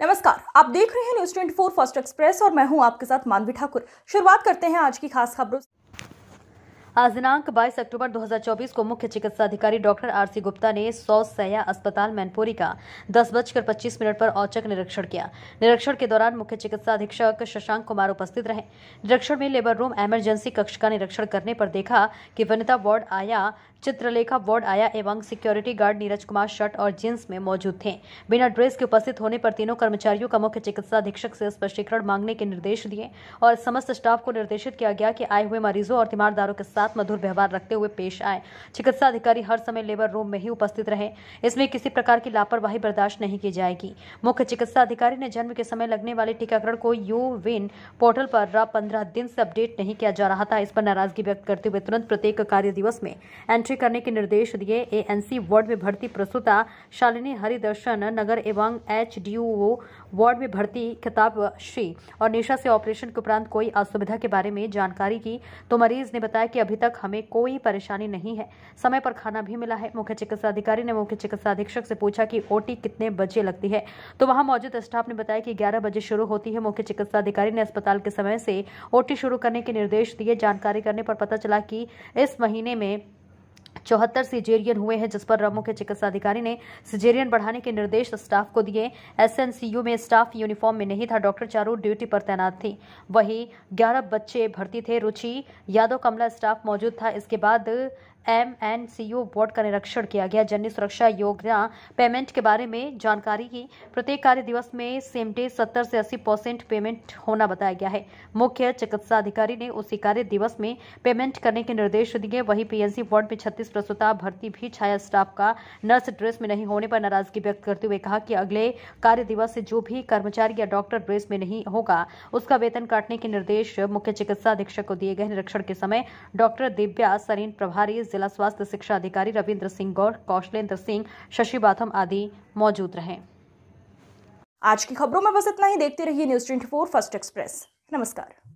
नमस्कार आप देख रहे हैं news twenty four first express और मैं हूं आपके साथ मानवी ठाकुर शुरुआत करते हैं आज की खास खबरों आज दिनांक 22 अक्टूबर 2024 को मुख्य चिकित्सा अधिकारी डॉक्टर आरसी गुप्ता ने सौ सया अस्पताल मैनपुरी का दस बजकर पच्चीस मिनट पर औचक निरीक्षण किया निरीक्षण के दौरान मुख्य चिकित्सा अधीक्षक शशांक कुमार उपस्थित रहे निरीक्षण में लेबर रूम इमरजेंसी कक्ष का निरीक्षण करने पर देखा कि वनिता वार्ड आया चित्रलेखा वार्ड आया एवं security guard Neeraj Kumar shirt और जींस में मौजूद थे बिना ड्रेस के उपस्थित होने पर तीनों कर्मचारियों का मुख्य चिकित्सा अधीक्षक से स्पष्टीकरण मांगने के निर्देश दिए और समस्त स्टाफ को निर्देशित किया गया कि आए हुए मरीजों और तीमारदारों के साथ मधुर व्यवहार रखते हुए पेश आए चिकित्सा अधिकारी हर समय लेबर रूम में ही उपस्थित रहे इसमें किसी प्रकार की लापरवाही बर्दाश्त नहीं की जाएगी मुख्य चिकित्सा अधिकारी ने जन्म के समय लगने वाले टीकाकरण को यू विन पोर्टल पर पंद्रह दिन से अपडेट नहीं किया जा रहा था इस पर नाराजगी व्यक्त करते हुए तुरंत प्रत्येक कार्य दिवस में एंट्री पुष्टि करने के निर्देश दिए एएनसी वार्ड में भर्ती प्रस्तुता शालिनी हरिदर्शन नगर एवं एच वार्ड में भर्ती खिताब श्री और निशा से ऑपरेशन के उपरांत कोई असुविधा के बारे में जानकारी की तो मरीज ने बताया कि अभी तक हमें कोई परेशानी नहीं है समय पर खाना भी मिला है मुख्य चिकित्सा अधिकारी ने मुख्य चिकित्सा अधीक्षक से पूछा कि ओटी कितने बजे लगती है तो वहां मौजूद स्टाफ ने बताया कि ग्यारह बजे शुरू होती है मुख्य चिकित्सा अधिकारी ने अस्पताल के समय से ओटी शुरू करने के निर्देश दिए जानकारी करने पर पता चला कि इस महीने में चौहत्तर सिजेरियन हुए हैं जिस पर रमो के चिकित्सा अधिकारी ने सिजेरियन बढ़ाने के निर्देश स्टाफ को दिए एसएनसीयू में स्टाफ यूनिफॉर्म में नहीं था डॉक्टर चारू ड्यूटी पर तैनात थी वही ग्यारह बच्चे भर्ती थे रुचि यादव कमला स्टाफ मौजूद था इसके बाद M N C O board का निरीक्षण किया गया जन्य सुरक्षा योजना पेमेंट के बारे में जानकारी की प्रत्येक कार्य दिवस में सेम डे सत्तर से अस्सी परसेंट पेमेंट होना बताया गया है मुख्य चिकित्सा अधिकारी ने उसी कार्य दिवस में पेमेंट करने के निर्देश दिए वहीं पीएनसी वार्ड में छत्तीस प्रस्तुता भर्ती भी छाया स्टाफ का नर्स ड्रेस में नहीं होने पर नाराजगी व्यक्त करते हुए कहा कि अगले कार्य दिवस से जो भी कर्मचारी या डॉक्टर ड्रेस में नहीं होगा उसका वेतन काटने के निर्देश मुख्य चिकित्सा अधीक्षक को दिए गए निरीक्षण के समय डॉक्टर दिव्या सरीन प्रभारी जिला स्वास्थ्य शिक्षा अधिकारी रविन्द्र सिंह गौड़ कौशलेंद्र सिंह शशि बाथम आदि मौजूद रहे आज की खबरों में बस इतना ही देखते रहिए न्यूज ट्वेंटी फर्स्ट एक्सप्रेस नमस्कार